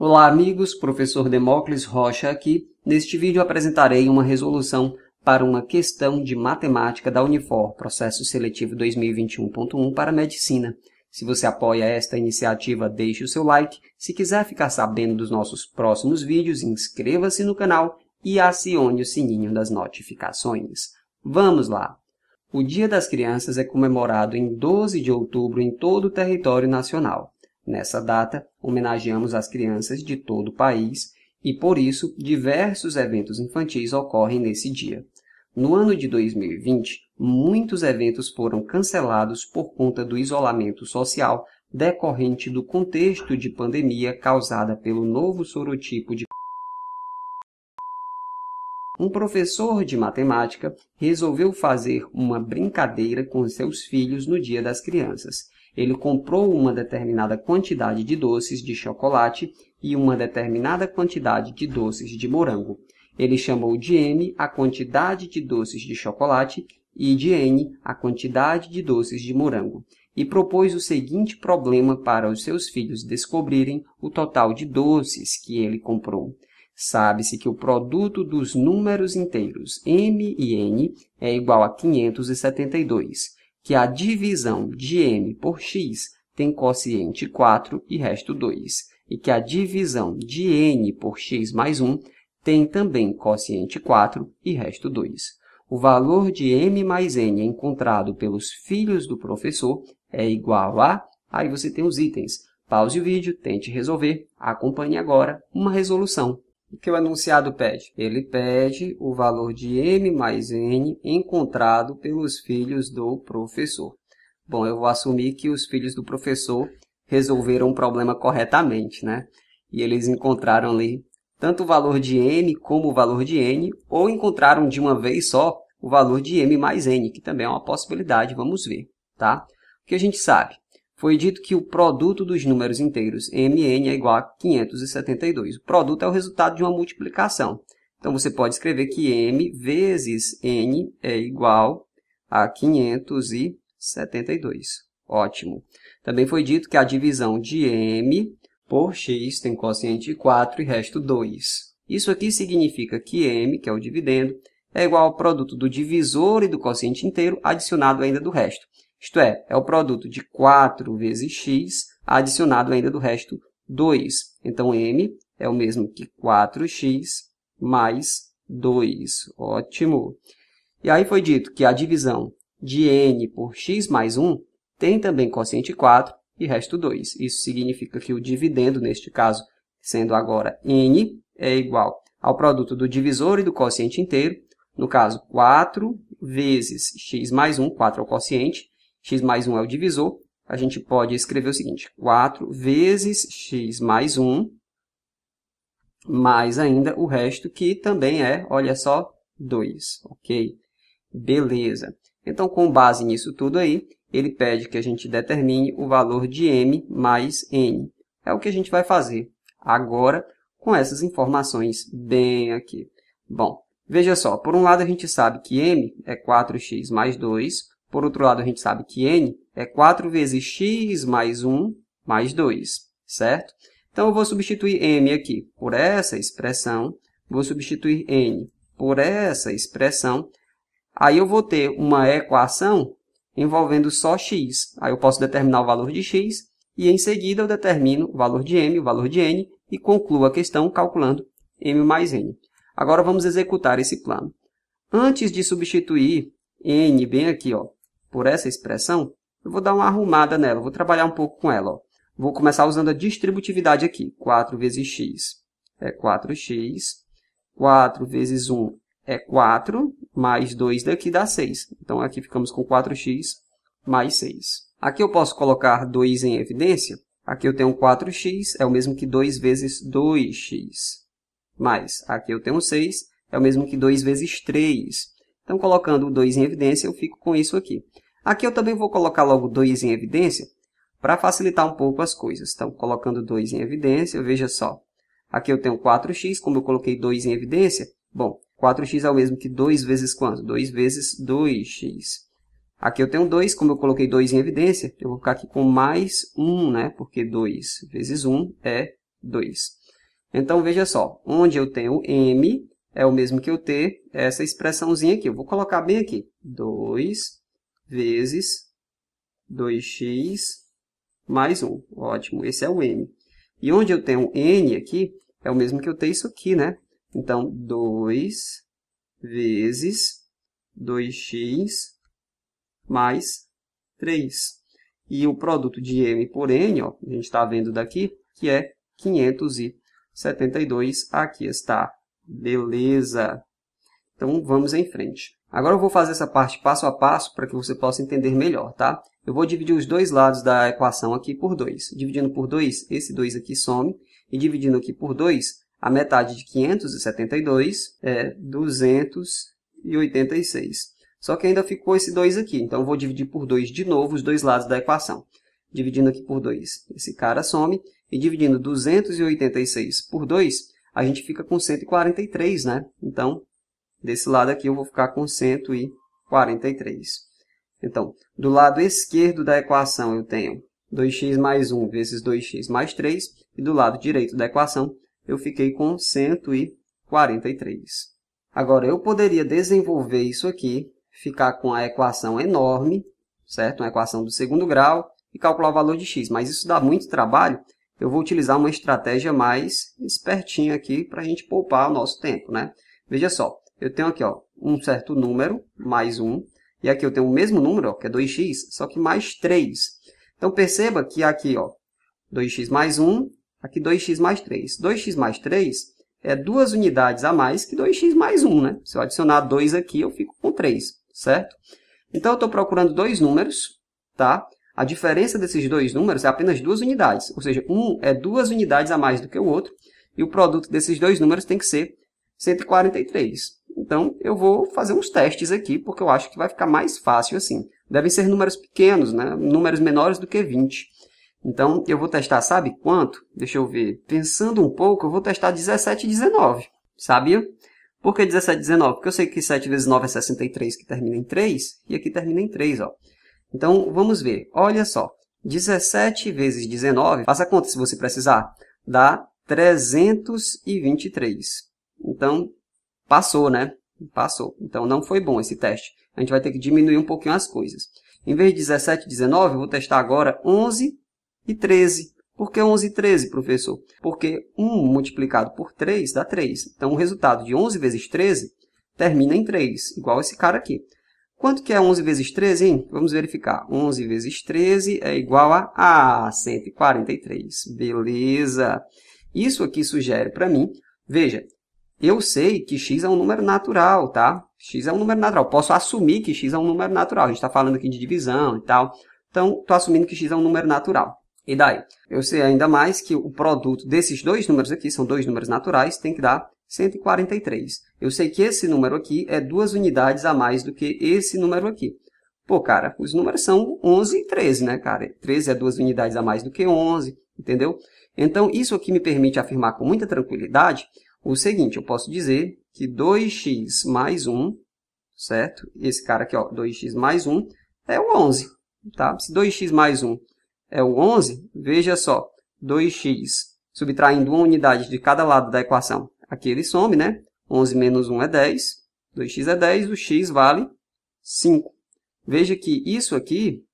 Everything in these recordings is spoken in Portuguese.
Olá amigos, professor Demócles Rocha aqui. Neste vídeo apresentarei uma resolução para uma questão de matemática da Unifor, processo seletivo 2021.1 para medicina. Se você apoia esta iniciativa, deixe o seu like. Se quiser ficar sabendo dos nossos próximos vídeos, inscreva-se no canal e acione o sininho das notificações. Vamos lá! O Dia das Crianças é comemorado em 12 de outubro em todo o território nacional. Nessa data, homenageamos as crianças de todo o país e, por isso, diversos eventos infantis ocorrem nesse dia. No ano de 2020, muitos eventos foram cancelados por conta do isolamento social decorrente do contexto de pandemia causada pelo novo sorotipo de um professor de matemática resolveu fazer uma brincadeira com seus filhos no Dia das Crianças ele comprou uma determinada quantidade de doces de chocolate e uma determinada quantidade de doces de morango. Ele chamou de M a quantidade de doces de chocolate e de N a quantidade de doces de morango, e propôs o seguinte problema para os seus filhos descobrirem o total de doces que ele comprou. Sabe-se que o produto dos números inteiros m e n é igual a 572 que a divisão de m por x tem quociente 4 e resto 2, e que a divisão de n por x mais 1 tem também quociente 4 e resto 2. O valor de m mais n encontrado pelos filhos do professor é igual a... Aí você tem os itens. Pause o vídeo, tente resolver, acompanhe agora uma resolução. O que o enunciado pede? Ele pede o valor de m mais n encontrado pelos filhos do professor. Bom, eu vou assumir que os filhos do professor resolveram o problema corretamente, né? E eles encontraram ali tanto o valor de m como o valor de n, ou encontraram de uma vez só o valor de m mais n, que também é uma possibilidade, vamos ver, tá? O que a gente sabe? foi dito que o produto dos números inteiros mn é igual a 572. O produto é o resultado de uma multiplicação. Então, você pode escrever que m vezes n é igual a 572. Ótimo. Também foi dito que a divisão de m por x tem quociente 4 e resto 2. Isso aqui significa que m, que é o dividendo, é igual ao produto do divisor e do quociente inteiro adicionado ainda do resto. Isto é, é o produto de 4 vezes x adicionado ainda do resto 2. Então, m é o mesmo que 4x mais 2. Ótimo! E aí foi dito que a divisão de n por x mais 1 tem também quociente 4 e resto 2. Isso significa que o dividendo, neste caso, sendo agora n, é igual ao produto do divisor e do quociente inteiro, no caso, 4 vezes x mais 1, 4 é o quociente, x mais 1 é o divisor, a gente pode escrever o seguinte, 4 vezes x mais 1, mais ainda o resto, que também é, olha só, 2, ok? Beleza. Então, com base nisso tudo aí, ele pede que a gente determine o valor de m mais n. É o que a gente vai fazer agora com essas informações bem aqui. Bom, veja só, por um lado a gente sabe que m é 4x mais 2, por outro lado, a gente sabe que n é 4 vezes x mais 1 mais 2, certo? Então, eu vou substituir m aqui por essa expressão, vou substituir n por essa expressão, aí eu vou ter uma equação envolvendo só x. Aí eu posso determinar o valor de x e, em seguida, eu determino o valor de m, o valor de n, e concluo a questão calculando m mais n. Agora, vamos executar esse plano. Antes de substituir n bem aqui, ó, por essa expressão, eu vou dar uma arrumada nela, vou trabalhar um pouco com ela. Ó. Vou começar usando a distributividade aqui. 4 vezes x é 4x. 4 vezes 1 é 4, mais 2 daqui dá 6. Então, aqui ficamos com 4x mais 6. Aqui eu posso colocar 2 em evidência. Aqui eu tenho 4x, é o mesmo que 2 vezes 2x. Mais, aqui eu tenho 6, é o mesmo que 2 vezes 3. Então, colocando o 2 em evidência, eu fico com isso aqui. Aqui eu também vou colocar logo 2 em evidência, para facilitar um pouco as coisas. Então, colocando 2 em evidência, veja só. Aqui eu tenho 4x, como eu coloquei 2 em evidência, bom, 4x é o mesmo que 2 vezes quanto? 2 vezes 2x. Aqui eu tenho 2, como eu coloquei 2 em evidência, eu vou ficar aqui com mais 1, né? Porque 2 vezes 1 é 2. Então, veja só, onde eu tenho m, é o mesmo que eu ter é essa expressãozinha aqui. Eu vou colocar bem aqui. 2 vezes 2x mais 1. Ótimo, esse é o m. E onde eu tenho n aqui, é o mesmo que eu ter isso aqui, né? Então, 2 vezes 2x mais 3. E o produto de m por n, ó, a gente está vendo daqui, que é 572. Aqui está Beleza. Então vamos em frente. Agora eu vou fazer essa parte passo a passo para que você possa entender melhor, tá? Eu vou dividir os dois lados da equação aqui por 2. Dividindo por 2, esse 2 aqui some. E dividindo aqui por 2, a metade de 572 é 286. Só que ainda ficou esse 2 aqui, então eu vou dividir por 2 de novo os dois lados da equação. Dividindo aqui por 2, esse cara some. E dividindo 286 por 2, a gente fica com 143, né? Então, desse lado aqui eu vou ficar com 143. Então, do lado esquerdo da equação eu tenho 2x mais 1 vezes 2x mais 3, e do lado direito da equação eu fiquei com 143. Agora, eu poderia desenvolver isso aqui, ficar com a equação enorme, certo? Uma equação do segundo grau, e calcular o valor de x, mas isso dá muito trabalho, eu vou utilizar uma estratégia mais espertinha aqui para a gente poupar o nosso tempo, né? Veja só, eu tenho aqui ó, um certo número, mais um, e aqui eu tenho o mesmo número, ó, que é 2x, só que mais 3. Então, perceba que aqui, ó, 2x mais 1, aqui 2x mais 3. 2x mais 3 é duas unidades a mais que 2x mais 1, né? Se eu adicionar 2 aqui, eu fico com 3, certo? Então, eu estou procurando dois números, tá? A diferença desses dois números é apenas duas unidades, ou seja, um é duas unidades a mais do que o outro, e o produto desses dois números tem que ser 143. Então, eu vou fazer uns testes aqui, porque eu acho que vai ficar mais fácil assim. Devem ser números pequenos, né? números menores do que 20. Então, eu vou testar, sabe quanto? Deixa eu ver. Pensando um pouco, eu vou testar 17 e 19. Sabia? Por que 17 e 19? Porque eu sei que 7 vezes 9 é 63, que termina em 3, e aqui termina em 3. Ó. Então, vamos ver. Olha só. 17 vezes 19, faça a conta se você precisar, dá 323. Então, passou, né? Passou. Então, não foi bom esse teste. A gente vai ter que diminuir um pouquinho as coisas. Em vez de 17 e 19, eu vou testar agora 11 e 13. Por que 11 e 13, professor? Porque 1 multiplicado por 3 dá 3. Então, o resultado de 11 vezes 13 termina em 3, igual esse cara aqui. Quanto que é 11 vezes 13, hein? Vamos verificar. 11 vezes 13 é igual a, 143. Beleza. Isso aqui sugere para mim, veja, eu sei que x é um número natural, tá? x é um número natural. Posso assumir que x é um número natural. A gente está falando aqui de divisão e tal. Então, estou assumindo que x é um número natural. E daí? Eu sei ainda mais que o produto desses dois números aqui, são dois números naturais, tem que dar 143. Eu sei que esse número aqui é duas unidades a mais do que esse número aqui. Pô, cara, os números são 11 e 13, né, cara? 13 é duas unidades a mais do que 11, entendeu? Então, isso aqui me permite afirmar com muita tranquilidade o seguinte, eu posso dizer que 2x mais 1, certo? Esse cara aqui, ó, 2x mais 1 é o 11, tá? Se 2x mais 1 é o 11, veja só, 2x subtraindo uma unidade de cada lado da equação Aqui ele some, né? 11 menos 1 é 10, 2x é 10, o x vale 5. Veja que isso aqui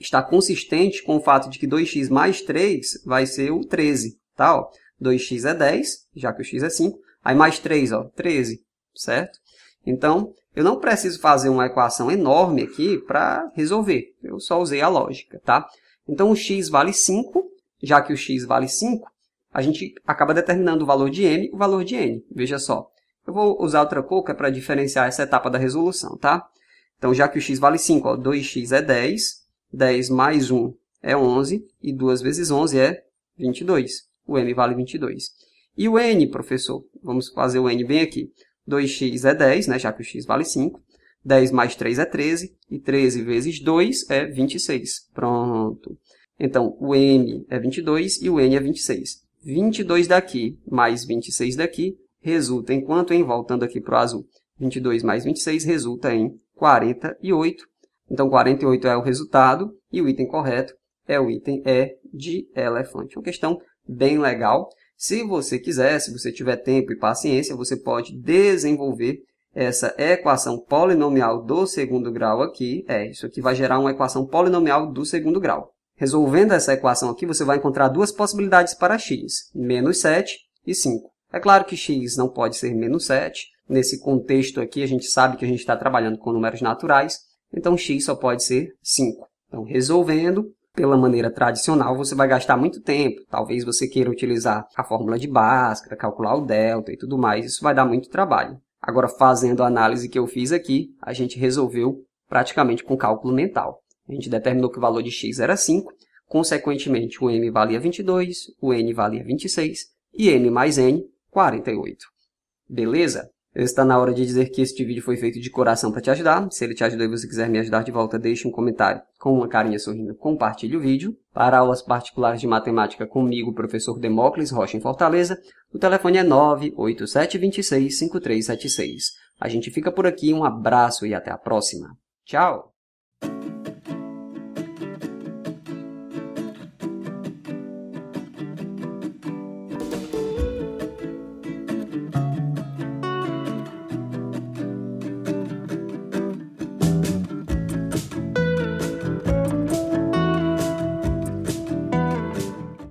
está consistente com o fato de que 2x mais 3 vai ser o 13, tá? Ó, 2x é 10, já que o x é 5, aí mais 3, ó, 13, certo? Então, eu não preciso fazer uma equação enorme aqui para resolver, eu só usei a lógica, tá? Então, o x vale 5, já que o x vale 5, a gente acaba determinando o valor de m, o valor de n. Veja só. Eu vou usar outra cor que é para diferenciar essa etapa da resolução, tá? Então, já que o x vale 5, ó, 2x é 10, 10 mais 1 é 11, e 2 vezes 11 é 22. O m vale 22. E o n, professor? Vamos fazer o n bem aqui. 2x é 10, né, já que o x vale 5. 10 mais 3 é 13, e 13 vezes 2 é 26. Pronto. Então, o m é 22 e o n é 26. 22 daqui mais 26 daqui resulta em quanto, hein? Voltando aqui para o azul. 22 mais 26 resulta em 48. Então, 48 é o resultado e o item correto é o item E de elefante. É uma questão bem legal. Se você quiser, se você tiver tempo e paciência, você pode desenvolver essa equação polinomial do segundo grau aqui. É, isso aqui vai gerar uma equação polinomial do segundo grau. Resolvendo essa equação aqui, você vai encontrar duas possibilidades para x, menos 7 e 5. É claro que x não pode ser menos 7. Nesse contexto aqui, a gente sabe que a gente está trabalhando com números naturais, então x só pode ser 5. Então, resolvendo, pela maneira tradicional, você vai gastar muito tempo. Talvez você queira utilizar a fórmula de Bhaskara, calcular o delta e tudo mais. Isso vai dar muito trabalho. Agora, fazendo a análise que eu fiz aqui, a gente resolveu praticamente com cálculo mental. A gente determinou que o valor de x era 5, consequentemente o m valia 22, o n valia 26 e n mais n, 48. Beleza? Está na hora de dizer que este vídeo foi feito de coração para te ajudar. Se ele te ajudou e você quiser me ajudar de volta, deixe um comentário com uma carinha sorrindo, compartilhe o vídeo. Para aulas particulares de matemática comigo, professor Demócles Rocha em Fortaleza, o telefone é 987265376. A gente fica por aqui, um abraço e até a próxima. Tchau!